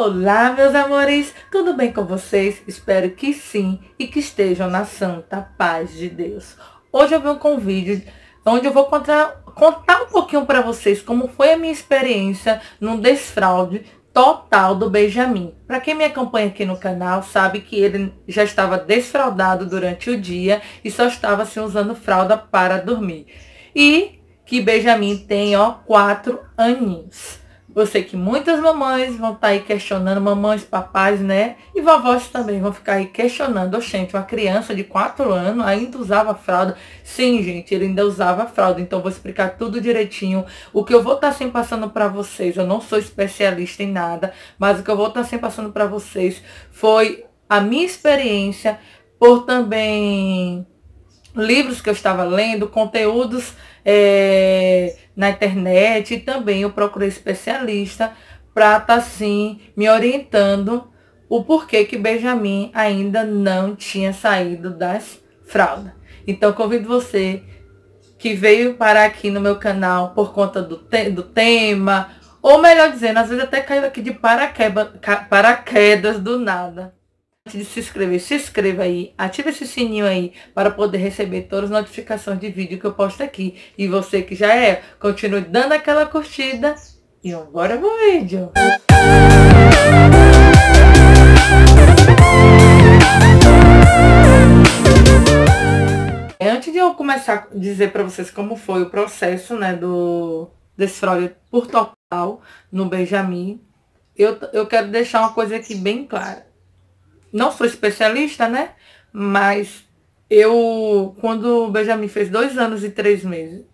Olá, meus amores! Tudo bem com vocês? Espero que sim e que estejam na santa paz de Deus. Hoje eu venho com um vídeo onde eu vou contar, contar um pouquinho para vocês como foi a minha experiência num desfraude total do Benjamin. Para quem me acompanha aqui no canal sabe que ele já estava desfraudado durante o dia e só estava assim, usando fralda para dormir. E que Benjamin tem ó quatro aninhos. Eu sei que muitas mamães vão estar tá aí questionando, mamães, papais, né? E vovós também vão ficar aí questionando. Oxente, gente, uma criança de 4 anos ainda usava fralda. Sim, gente, ele ainda usava fralda. Então, vou explicar tudo direitinho. O que eu vou estar tá sempre passando para vocês, eu não sou especialista em nada, mas o que eu vou estar tá sempre passando para vocês foi a minha experiência por também livros que eu estava lendo, conteúdos é, na internet e também eu procurei especialista para estar tá, assim me orientando o porquê que Benjamin ainda não tinha saído das fraldas. Então convido você que veio parar aqui no meu canal por conta do, te do tema, ou melhor dizendo, às vezes até caiu aqui de paraquedas do nada de se inscrever, se inscreva aí, ative esse sininho aí para poder receber todas as notificações de vídeo que eu posto aqui. E você que já é, continue dando aquela curtida e bora pro vídeo! É, antes de eu começar a dizer para vocês como foi o processo né, do, desse por total no Benjamin, eu, eu quero deixar uma coisa aqui bem clara não sou especialista, né? Mas eu, quando o Benjamin fez dois anos e três meses,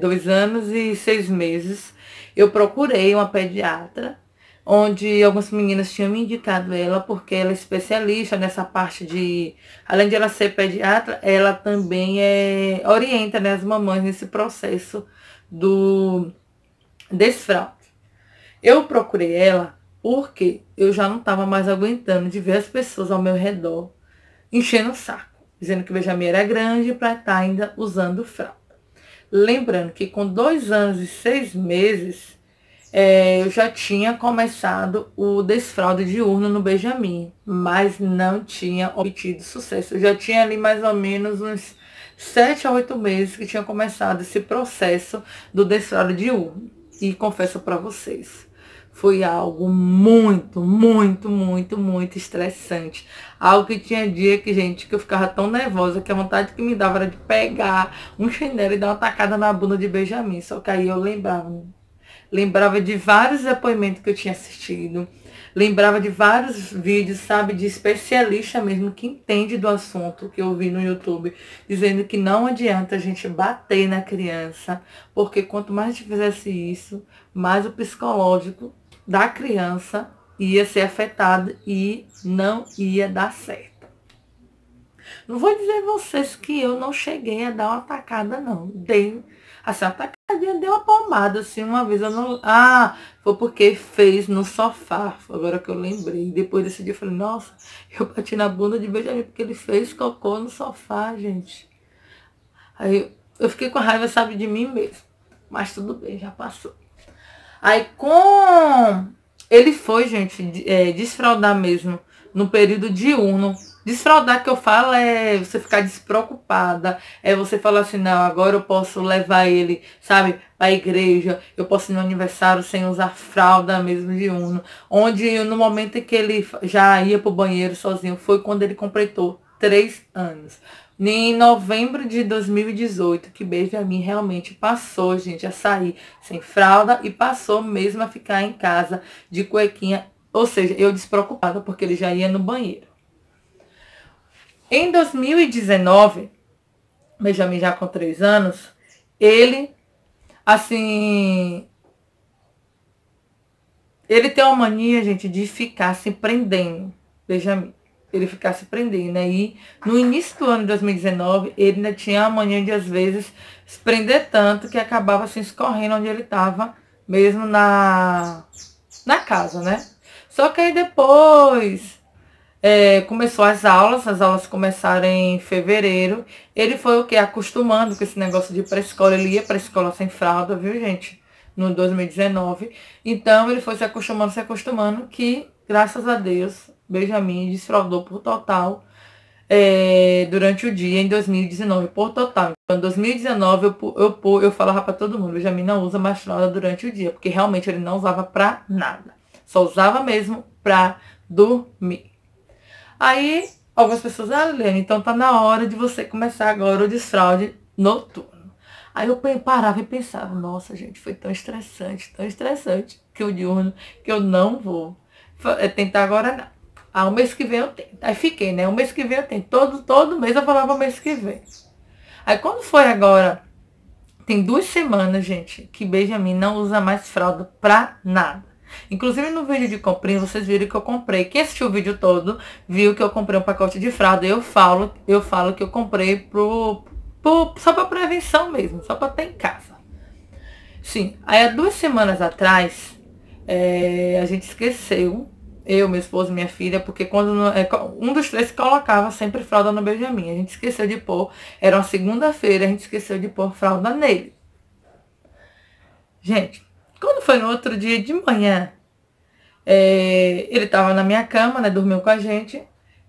dois anos e seis meses, eu procurei uma pediatra, onde algumas meninas tinham me indicado ela, porque ela é especialista nessa parte de. Além de ela ser pediatra, ela também é, orienta né, as mamães nesse processo do desfraude. Eu procurei ela porque eu já não estava mais aguentando de ver as pessoas ao meu redor enchendo o saco, dizendo que o Benjamin era grande para estar tá ainda usando fralda. Lembrando que com dois anos e seis meses, é, eu já tinha começado o desfraude diurno no Benjamin, mas não tinha obtido sucesso. Eu já tinha ali mais ou menos uns sete a oito meses que tinha começado esse processo do desfraude diurno. E confesso para vocês, foi algo muito, muito, muito, muito estressante. Algo que tinha dia que, gente, que eu ficava tão nervosa que a vontade que me dava era de pegar um chinelo e dar uma tacada na bunda de Benjamin. Só que aí eu lembrava. Lembrava de vários depoimentos que eu tinha assistido. Lembrava de vários vídeos, sabe, de especialista mesmo que entende do assunto que eu vi no YouTube, dizendo que não adianta a gente bater na criança, porque quanto mais a gente fizesse isso, mais o psicológico da criança ia ser afetada e não ia dar certo. Não vou dizer a vocês que eu não cheguei a dar uma tacada, não. Dei, assim, a tacadinha, deu uma palmada, assim, uma vez eu não... Ah, foi porque fez no sofá, agora que eu lembrei. Depois desse dia eu falei, nossa, eu bati na bunda de Benjamin, porque ele fez cocô no sofá, gente. Aí eu fiquei com raiva, sabe, de mim mesmo. Mas tudo bem, já passou. Aí com. Ele foi, gente, é, desfraudar mesmo no período diurno. Desfraudar que eu falo é você ficar despreocupada, é você falar assim, não, agora eu posso levar ele, sabe, pra igreja, eu posso ir no aniversário sem usar fralda mesmo diurno. Onde no momento em que ele já ia para o banheiro sozinho, foi quando ele completou três anos. Em novembro de 2018, que Benjamin realmente passou, gente, a sair sem fralda e passou mesmo a ficar em casa de cuequinha. Ou seja, eu despreocupada porque ele já ia no banheiro. Em 2019, Benjamin já com três anos, ele, assim, ele tem uma mania, gente, de ficar se prendendo. Benjamin ele ficasse prendendo. Aí, né? no início do ano de 2019, ele ainda tinha a mania de, às vezes, se prender tanto que acabava se assim, escorrendo onde ele estava, mesmo na, na casa, né? Só que aí depois é, começou as aulas, as aulas começaram em fevereiro. Ele foi o que? Acostumando com esse negócio de ir escola. Ele ia pra escola sem fralda, viu, gente? No 2019. Então ele foi se acostumando, se acostumando, que graças a Deus Benjamin desfraudou por total é, durante o dia em 2019, por total. Então, em 2019, eu, eu, eu falava para todo mundo, Benjamin não usa mais fralda durante o dia, porque realmente ele não usava para nada. Só usava mesmo para dormir. Aí, algumas pessoas, ah, Lena, então tá na hora de você começar agora o desfraude noturno. Aí eu parava e pensava, nossa, gente, foi tão estressante, tão estressante que o diurno, que eu não vou eh, tentar agora não. Ah, o mês que vem eu tenho. Aí fiquei, né? O mês que vem eu tenho. Todo, todo mês eu falava o mês que vem. Aí quando foi agora, tem duas semanas, gente, que Benjamin não usa mais fralda pra nada. Inclusive no vídeo de comprinha, vocês viram que eu comprei. Quem assistiu o vídeo todo, viu que eu comprei um pacote de fralda. Eu falo, eu falo que eu comprei pro, pro só pra prevenção mesmo, só pra ter em casa. Sim, aí há duas semanas atrás, é, a gente esqueceu eu, meu esposo, minha filha, porque quando é, um dos três colocava sempre fralda no Benjamin. A gente esqueceu de pôr, era uma segunda-feira, a gente esqueceu de pôr fralda nele. Gente, quando foi no outro dia de manhã, é, ele estava na minha cama, né, dormiu com a gente.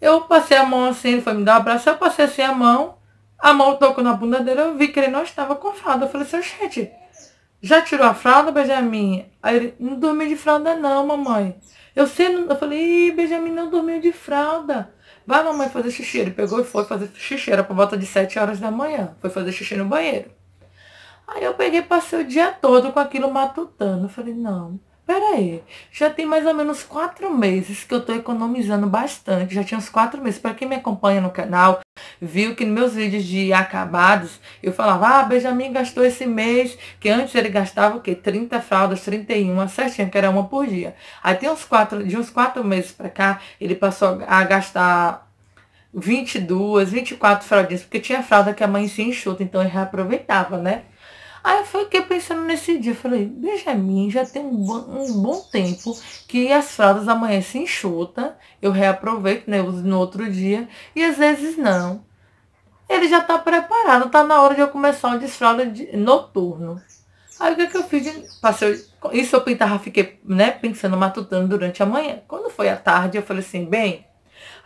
Eu passei a mão assim, ele foi me dar um abraço, eu passei assim a mão, a mão tocou na bunda dele, eu vi que ele não estava com fralda. Eu falei assim, gente, já tirou a fralda, Benjamin? Aí ele, não dormi de fralda não, mamãe. Eu sei, eu falei, Benjamin não dormiu de fralda. Vai mamãe fazer xixi. Ele pegou e foi fazer xixi. Era por volta de 7 horas da manhã. Foi fazer xixi no banheiro. Aí eu peguei, passei o dia todo com aquilo matutando. Eu falei, não, Pera aí, já tem mais ou menos quatro meses que eu tô economizando bastante. Já tinha uns quatro meses. Para quem me acompanha no canal, viu que nos meus vídeos de acabados, eu falava, ah, Benjamin gastou esse mês, que antes ele gastava o quê? 30 fraldas, 31, certinho, que era uma por dia. Aí tem uns quatro, de uns quatro meses para cá, ele passou a gastar 22, 24 fraldinhas, porque tinha fralda que a mãe se enxuta, então ele reaproveitava, né? Aí eu fiquei pensando nesse dia, falei, Benjamin, já tem um, bom, um bom tempo que as fraldas amanhã se enxuta, eu reaproveito, né, no outro dia, e às vezes não. Ele já está preparado, está na hora de eu começar o desfralda de, noturno. Aí o que, que eu fiz? Passei, isso eu pintava, fiquei né, pensando, matutando durante a manhã. Quando foi à tarde, eu falei assim, bem,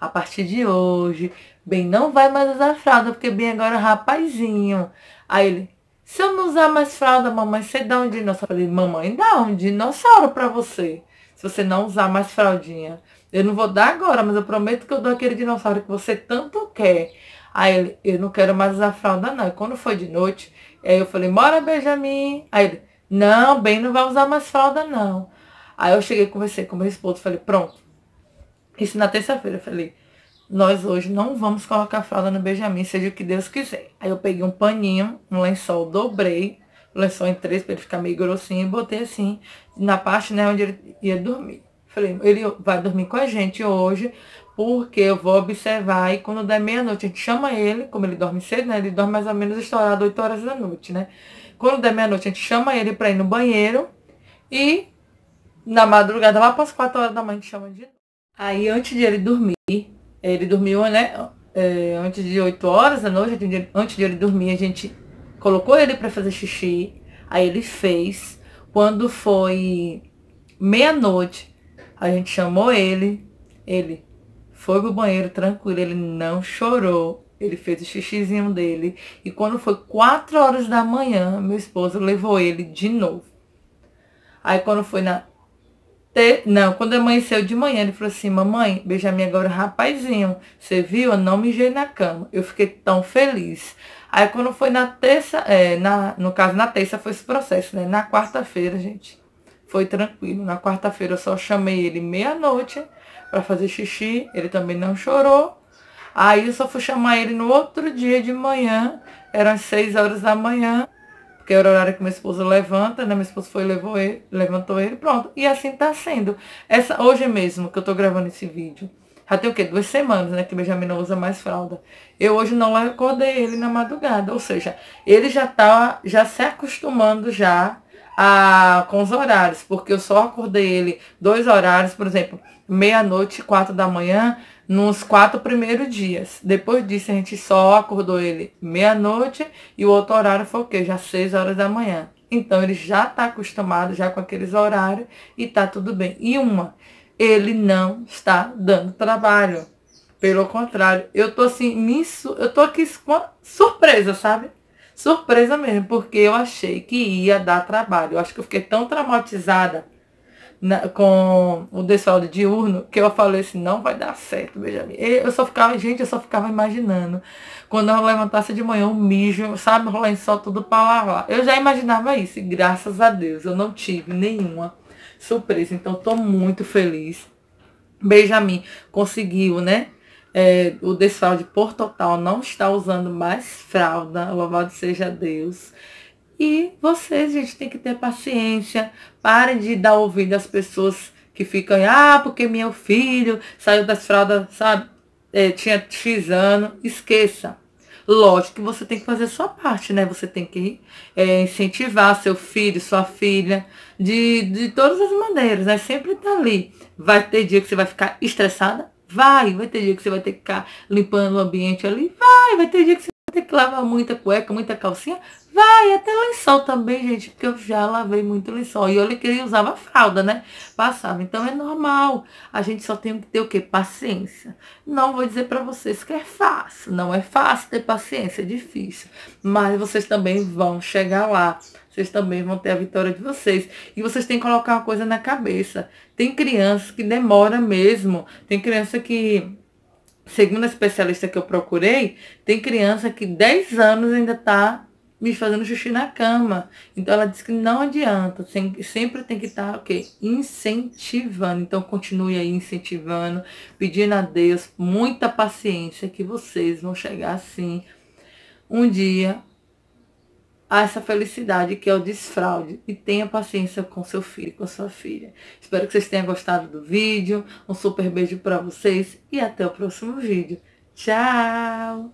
a partir de hoje, bem, não vai mais usar fralda, porque bem agora é rapazinho. Aí ele, se eu não usar mais fralda, mamãe, você dá um dinossauro. Eu falei, mamãe, dá um dinossauro para você. Se você não usar mais fraldinha. Eu não vou dar agora, mas eu prometo que eu dou aquele dinossauro que você tanto quer. Aí ele, eu não quero mais usar fralda, não. E quando foi de noite, aí eu falei, bora, Benjamin. Aí ele, não, bem, não vai usar mais fralda, não. Aí eu cheguei, conversei com meu esposo, falei, pronto. Isso na terça-feira, eu falei, nós hoje não vamos colocar fralda no Benjamin, seja o que Deus quiser. Aí eu peguei um paninho, um lençol, dobrei o lençol em três para ele ficar meio grossinho e botei assim na parte né, onde ele ia dormir. Falei, ele vai dormir com a gente hoje, porque eu vou observar e quando der meia-noite a gente chama ele, como ele dorme cedo, né? Ele dorme mais ou menos estourado 8 horas da noite, né? Quando der meia-noite a gente chama ele para ir no banheiro e na madrugada, lá para as 4 horas da manhã, a gente chama de Aí antes de ele dormir, ele dormiu, né? É, antes de 8 horas da noite, antes de ele dormir, a gente colocou ele para fazer xixi. Aí ele fez. Quando foi meia-noite, a gente chamou ele. Ele foi pro banheiro tranquilo, ele não chorou. Ele fez o xixizinho dele. E quando foi 4 horas da manhã, meu esposo levou ele de novo. Aí quando foi na não, quando amanheceu de manhã, ele falou assim, mamãe, Benjamin agora rapazinho, você viu? Eu não me mijei na cama. Eu fiquei tão feliz. Aí quando foi na terça, é, na, no caso na terça foi esse processo, né? Na quarta-feira, gente, foi tranquilo. Na quarta-feira eu só chamei ele meia-noite para fazer xixi, ele também não chorou. Aí eu só fui chamar ele no outro dia de manhã, eram as seis horas da manhã porque era o horário que minha esposa levanta, né? Minha esposa foi levou ele, levantou ele, pronto. E assim tá sendo. Essa, hoje mesmo que eu tô gravando esse vídeo, já tem o quê? Duas semanas, né? Que Benjamin não usa mais fralda. Eu hoje não acordei ele na madrugada, ou seja, ele já tá, já se acostumando já a, com os horários, porque eu só acordei ele dois horários, por exemplo, meia-noite, e quatro da manhã, nos quatro primeiros dias. Depois disso, a gente só acordou ele meia-noite e o outro horário foi o quê? Já seis horas da manhã. Então ele já está acostumado já com aqueles horários e tá tudo bem. E uma, ele não está dando trabalho. Pelo contrário, eu tô assim, me eu tô aqui com surpresa, sabe? surpresa mesmo, porque eu achei que ia dar trabalho. Eu acho que eu fiquei tão traumatizada na, com o desfaldo diurno que eu falei assim, não vai dar certo, Benjamin. Eu só ficava, gente, eu só ficava imaginando. Quando eu levantasse de manhã, um mijo, sabe, o só tudo para lavar. Eu já imaginava isso, e graças a Deus, eu não tive nenhuma surpresa. Então, estou muito feliz. Benjamin conseguiu, né? É, o desfraude por total não está usando mais fralda, louvado seja Deus. E vocês, gente, tem que ter paciência. Parem de dar ouvido às pessoas que ficam, ah, porque meu filho saiu das fraldas, sabe? É, tinha X anos. Esqueça. Lógico que você tem que fazer sua parte, né? Você tem que é, incentivar seu filho, sua filha, de, de todas as maneiras, né? Sempre tá ali. Vai ter dia que você vai ficar estressada? Vai, vai ter dia que você vai ter que ficar limpando o ambiente ali. Vai, vai ter dia que você que lavar muita cueca, muita calcinha. Vai, até lençol também, gente, porque eu já lavei muito lençol. E olha que ele usava fralda, né? Passava. Então é normal. A gente só tem que ter o quê? Paciência. Não vou dizer para vocês que é fácil. Não é fácil ter paciência, é difícil. Mas vocês também vão chegar lá. Vocês também vão ter a vitória de vocês. E vocês têm que colocar uma coisa na cabeça. Tem criança que demora mesmo. Tem criança que segundo a especialista que eu procurei, tem criança que 10 anos ainda está me fazendo xixi na cama. Então ela disse que não adianta, sempre tem que estar tá, o okay, quê? Incentivando. Então continue aí incentivando, pedindo a Deus muita paciência que vocês vão chegar assim um dia a essa felicidade que é o desfraude e tenha paciência com seu filho, com sua filha. Espero que vocês tenham gostado do vídeo. Um super beijo para vocês e até o próximo vídeo. Tchau!